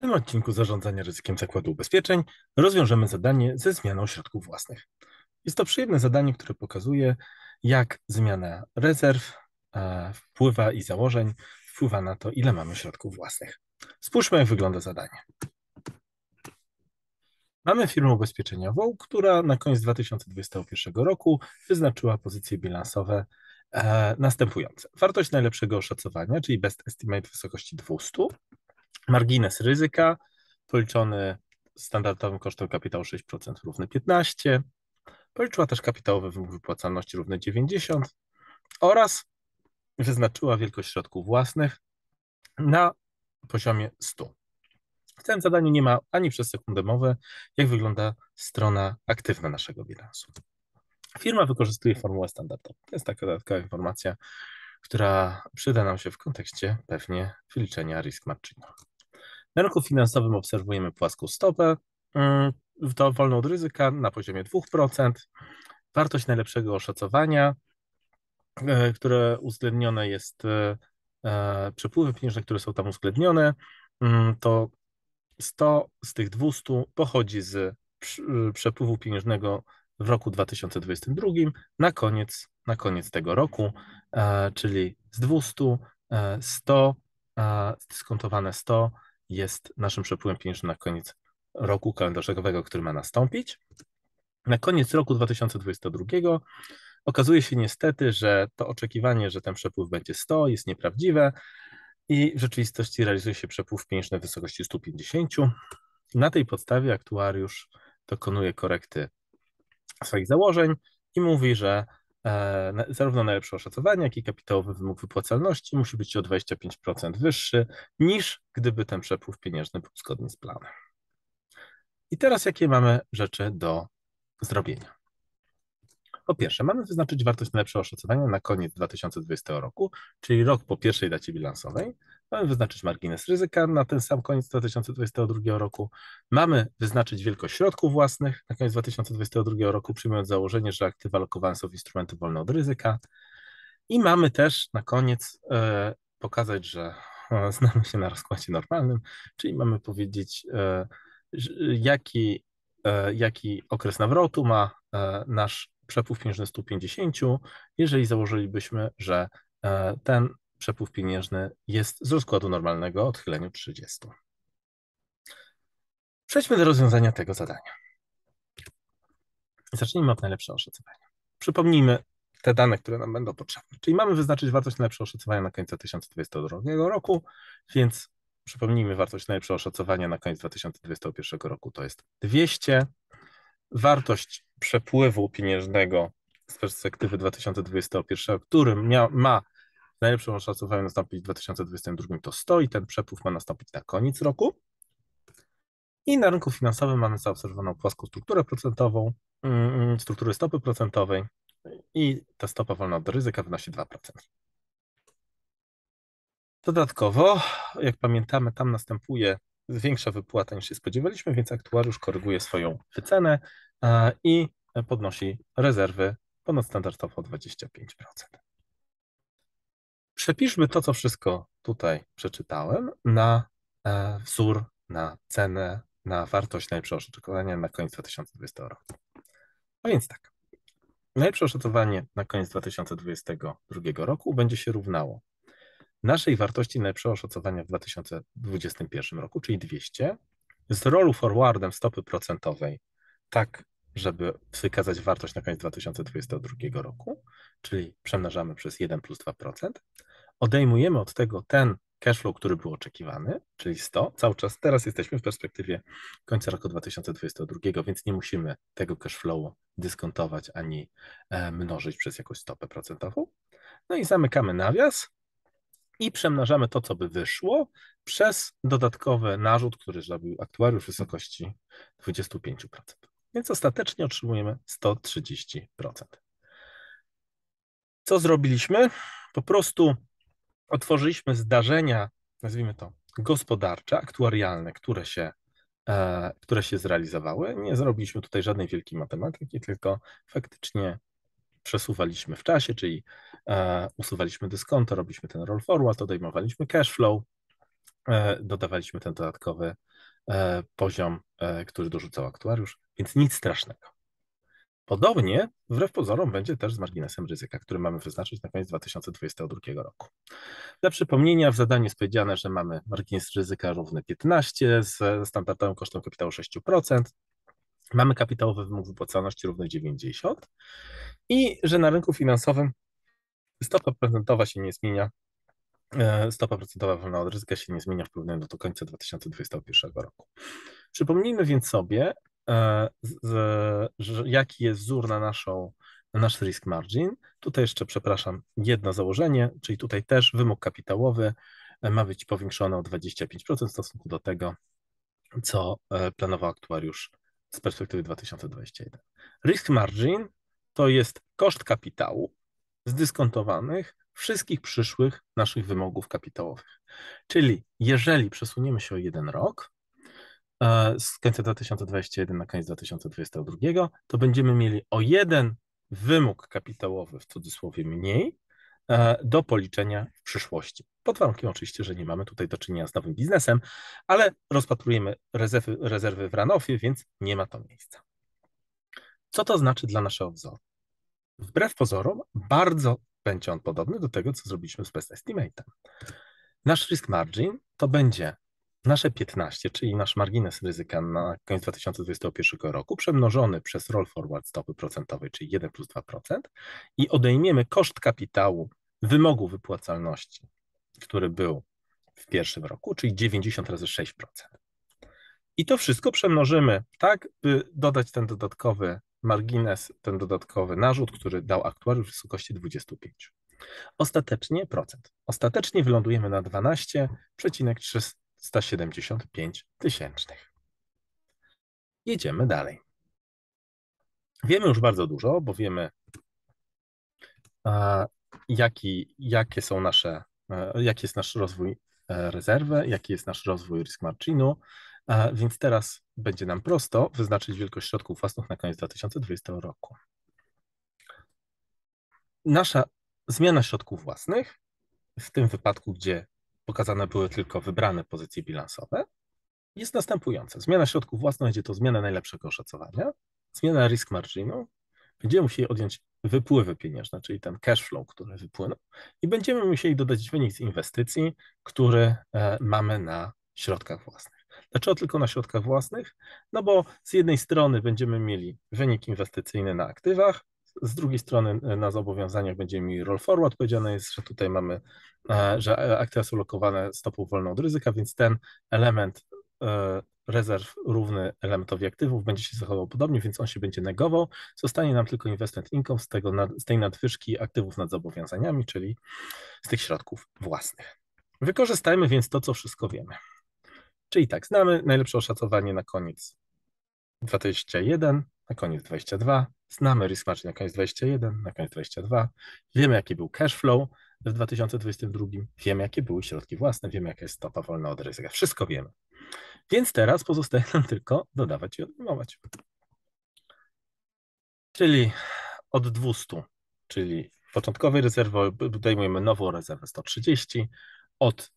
W tym odcinku zarządzania ryzykiem zakładu ubezpieczeń rozwiążemy zadanie ze zmianą środków własnych. Jest to przyjemne zadanie, które pokazuje, jak zmiana rezerw e, wpływa i założeń wpływa na to, ile mamy środków własnych. Spójrzmy, jak wygląda zadanie. Mamy firmę ubezpieczeniową, która na koniec 2021 roku wyznaczyła pozycje bilansowe e, następujące. Wartość najlepszego oszacowania, czyli best estimate w wysokości 200, Margines ryzyka policzony standardowym kosztem kapitału 6% równy 15. Policzyła też kapitałowy wymóg wypłacalności równy 90 oraz wyznaczyła wielkość środków własnych na poziomie 100. W tym zadaniu nie ma ani przez sekundę mowy, jak wygląda strona aktywna naszego bilansu. Firma wykorzystuje formułę standardową. To jest taka dodatkowa informacja, która przyda nam się w kontekście pewnie wyliczenia risk marginu. Na rynku finansowym obserwujemy płaską stopę, to mm, wolną od ryzyka na poziomie 2%. Wartość najlepszego oszacowania, e, które uwzględnione jest, e, e, przepływy pieniężne, które są tam uwzględnione, mm, to 100 z tych 200 pochodzi z przepływu pieniężnego w roku 2022 na koniec, na koniec tego roku, czyli z 200, 100, skontowane 100 jest naszym przepływem pieniężnym na koniec roku kalendarzowego, który ma nastąpić. Na koniec roku 2022 okazuje się niestety, że to oczekiwanie, że ten przepływ będzie 100, jest nieprawdziwe i w rzeczywistości realizuje się przepływ pieniężny w wysokości 150. Na tej podstawie aktuariusz dokonuje korekty swoich założeń i mówi, że E, zarówno najlepsze oszacowanie, jak i kapitałowy wymóg wypłacalności musi być o 25% wyższy niż gdyby ten przepływ pieniężny był zgodny z planem. I teraz jakie mamy rzeczy do zrobienia? Po pierwsze, mamy wyznaczyć wartość najlepszego oszacowania na koniec 2020 roku, czyli rok po pierwszej dacie bilansowej, Mamy wyznaczyć margines ryzyka na ten sam koniec 2022 roku. Mamy wyznaczyć wielkość środków własnych na koniec 2022 roku, przyjmując założenie, że aktywa lokowane są w instrumenty wolne od ryzyka. I mamy też na koniec e, pokazać, że e, znamy się na rozkładzie normalnym, czyli mamy powiedzieć, e, jaki, jaki okres nawrotu ma nasz przepływ pieniężny 150, jeżeli założylibyśmy, że ten przepływ pieniężny jest z rozkładu normalnego odchyleniu 30. Przejdźmy do rozwiązania tego zadania. Zacznijmy od najlepszego oszacowania. Przypomnijmy te dane, które nam będą potrzebne. Czyli mamy wyznaczyć wartość najlepszego oszacowania na końcu 2022 roku, więc przypomnijmy wartość najlepszego oszacowania na koniec 2021 roku to jest 200. Wartość przepływu pieniężnego z perspektywy 2021, który mia, ma Najlepszym oszacowaniem nastąpić w 2022 to 100 i ten przepływ ma nastąpić na koniec roku. I na rynku finansowym mamy zaobserwowaną płaską strukturę procentową, mm, mm, strukturę stopy procentowej i ta stopa wolna od ryzyka wynosi 2%. Dodatkowo, jak pamiętamy, tam następuje większa wypłata niż się spodziewaliśmy, więc aktuariusz koryguje swoją wycenę e, i podnosi rezerwy standardowo o 25% przepiszmy to, co wszystko tutaj przeczytałem, na e, wzór, na cenę, na wartość najprzeoszacowania na koniec 2020 roku. A no więc tak. Najprzeoszacowanie na koniec 2022 roku będzie się równało naszej wartości najprzeoszacowania w 2021 roku, czyli 200, z rolu forwardem stopy procentowej, tak żeby wykazać wartość na koniec 2022 roku, czyli przemnażamy przez 1 plus 2%, odejmujemy od tego ten cashflow, który był oczekiwany, czyli 100, cały czas teraz jesteśmy w perspektywie końca roku 2022, więc nie musimy tego cashflowu dyskontować ani e, mnożyć przez jakąś stopę procentową. No i zamykamy nawias i przemnażamy to, co by wyszło, przez dodatkowy narzut, który zrobił aktuariusz w wysokości 25%. Więc ostatecznie otrzymujemy 130%. Co zrobiliśmy? Po prostu otworzyliśmy zdarzenia, nazwijmy to, gospodarcze, aktuarialne, które się, e, które się zrealizowały. Nie zrobiliśmy tutaj żadnej wielkiej matematyki, tylko faktycznie przesuwaliśmy w czasie, czyli e, usuwaliśmy dyskonto, robiliśmy ten roll forward, odejmowaliśmy cash flow, e, dodawaliśmy ten dodatkowy e, poziom, e, który dorzucał aktuariusz, więc nic strasznego. Podobnie, wbrew pozorom, będzie też z marginesem ryzyka, który mamy wyznaczyć na koniec 2022 roku. Dla przypomnienia, w zadaniu jest powiedziane, że mamy margines ryzyka równy 15 z standardowym kosztem kapitału 6%. Mamy kapitałowy wymóg wypłacalności równy 90 i że na rynku finansowym stopa procentowa się nie zmienia e, stopa procentowa wolna od ryzyka się nie zmienia w porównaniu do końca 2021 roku. Przypomnijmy więc sobie, E, z, z, jaki jest wzór na, naszą, na nasz risk margin. Tutaj jeszcze, przepraszam, jedno założenie, czyli tutaj też wymóg kapitałowy e, ma być powiększony o 25% w stosunku do tego, co e, planował aktuariusz z perspektywy 2021. Risk margin to jest koszt kapitału zdyskontowanych wszystkich przyszłych naszych wymogów kapitałowych. Czyli jeżeli przesuniemy się o jeden rok, E, z końca 2021 na koniec 2022, to będziemy mieli o jeden wymóg kapitałowy, w cudzysłowie mniej, e, do policzenia w przyszłości. Pod warunkiem oczywiście, że nie mamy tutaj do czynienia z nowym biznesem, ale rozpatrujemy rezerwy, rezerwy w Ranofie, więc nie ma to miejsca. Co to znaczy dla naszego wzoru? Wbrew pozorom, bardzo będzie on podobny do tego, co zrobiliśmy z Best Estimatem. Nasz risk margin to będzie Nasze 15, czyli nasz margines ryzyka na koniec 2021 roku, przemnożony przez roll forward stopy procentowej, czyli 1 plus 2%, i odejmiemy koszt kapitału wymogu wypłacalności, który był w pierwszym roku, czyli 90 razy 6%. I to wszystko przemnożymy tak, by dodać ten dodatkowy margines, ten dodatkowy narzut, który dał aktuariusz w wysokości 25. Ostatecznie procent. Ostatecznie wylądujemy na 12,3 175 tysięcznych. Jedziemy dalej. Wiemy już bardzo dużo, bo wiemy, jaki, jakie są nasze, e, jaki jest nasz rozwój e, rezerwy, jaki jest nasz rozwój risk marginu, więc teraz będzie nam prosto wyznaczyć wielkość środków własnych na koniec 2020 roku. Nasza zmiana środków własnych, w tym wypadku, gdzie pokazane były tylko wybrane pozycje bilansowe, jest następujące. Zmiana środków własnych będzie to zmiana najlepszego oszacowania, zmiana risk marginu, będziemy musieli odjąć wypływy pieniężne, czyli ten cash flow, który wypłynął i będziemy musieli dodać wynik z inwestycji, który e, mamy na środkach własnych. Dlaczego tylko na środkach własnych? No bo z jednej strony będziemy mieli wynik inwestycyjny na aktywach, z drugiej strony e, na zobowiązaniach będzie mi roll forward. Powiedziane jest, że tutaj mamy, e, że e, akcja są lokowane stopą wolną od ryzyka, więc ten element rezerw równy elementowi aktywów będzie się zachował podobnie, więc on się będzie negował. Zostanie nam tylko investment income z, tego, z tej nadwyżki aktywów nad zobowiązaniami, czyli z tych środków własnych. Wykorzystajmy więc to, co wszystko wiemy. Czyli tak, znamy najlepsze oszacowanie na koniec 21, na koniec 22, znamy risk margin na koniec 21, na koniec 22, wiemy jaki był cash flow w 2022, wiemy jakie były środki własne, wiemy jaka jest stopa wolna od ryzyka, wszystko wiemy. Więc teraz pozostaje nam tylko dodawać i odejmować. Czyli od 200, czyli początkowej rezerwy, odejmujemy nową rezerwę 130, od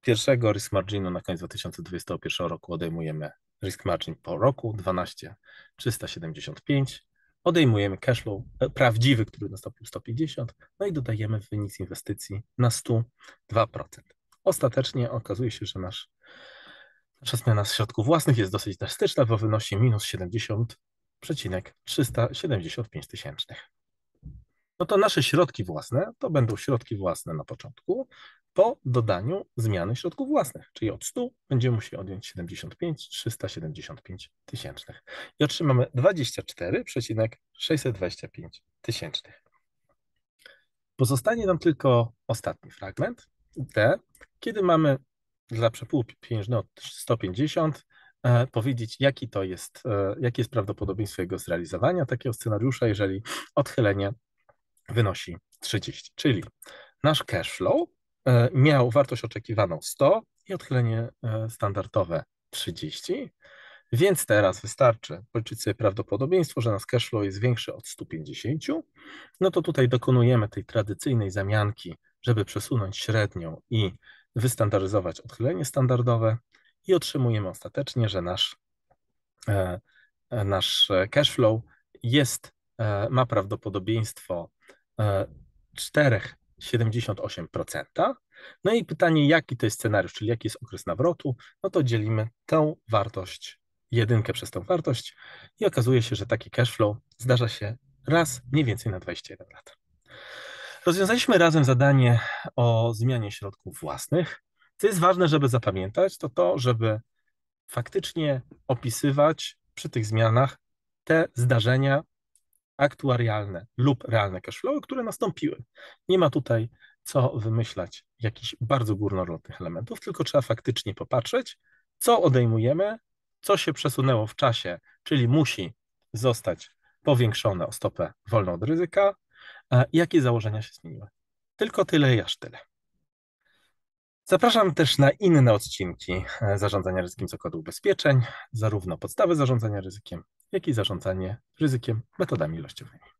pierwszego risk marginu na koniec 2021 roku odejmujemy Risk margin po roku 12 375. Odejmujemy flow e, prawdziwy, który nastąpił 150, no i dodajemy wynik z inwestycji na 102%. Ostatecznie okazuje się, że nasz, nasza zmiana z środków własnych jest dosyć drastyczna, bo wynosi minus 70,375 tysięcznych no to nasze środki własne to będą środki własne na początku po dodaniu zmiany środków własnych, czyli od 100 będziemy musieli odjąć 75 375 tysięcznych i otrzymamy 24,625 tysięcznych. Pozostanie nam tylko ostatni fragment, D, kiedy mamy dla przepływu pieniężnego 150 e, powiedzieć, jaki to jest, e, jakie jest prawdopodobieństwo jego zrealizowania takiego scenariusza, jeżeli odchylenie wynosi 30, czyli nasz cash flow e, miał wartość oczekiwaną 100 i odchylenie e, standardowe 30, więc teraz wystarczy policzyć sobie prawdopodobieństwo, że nasz cash flow jest większy od 150, no to tutaj dokonujemy tej tradycyjnej zamianki, żeby przesunąć średnią i wystandaryzować odchylenie standardowe i otrzymujemy ostatecznie, że nasz, e, nasz cash flow jest, ma prawdopodobieństwo 4,78%. E, no i pytanie, jaki to jest scenariusz, czyli jaki jest okres nawrotu, no to dzielimy tę wartość, jedynkę przez tę wartość i okazuje się, że taki cash flow zdarza się raz mniej więcej na 21 lat. Rozwiązaliśmy razem zadanie o zmianie środków własnych. Co jest ważne, żeby zapamiętać, to to, żeby faktycznie opisywać przy tych zmianach te zdarzenia, aktuarialne lub realne cashflowy, które nastąpiły. Nie ma tutaj co wymyślać jakichś bardzo górnorodnych elementów, tylko trzeba faktycznie popatrzeć, co odejmujemy, co się przesunęło w czasie, czyli musi zostać powiększone o stopę wolną od ryzyka, jakie założenia się zmieniły. Tylko tyle i aż tyle. Zapraszam też na inne odcinki e, zarządzania ryzykiem zakładu ubezpieczeń, zarówno podstawy zarządzania ryzykiem, jak i zarządzanie ryzykiem metodami ilościowymi.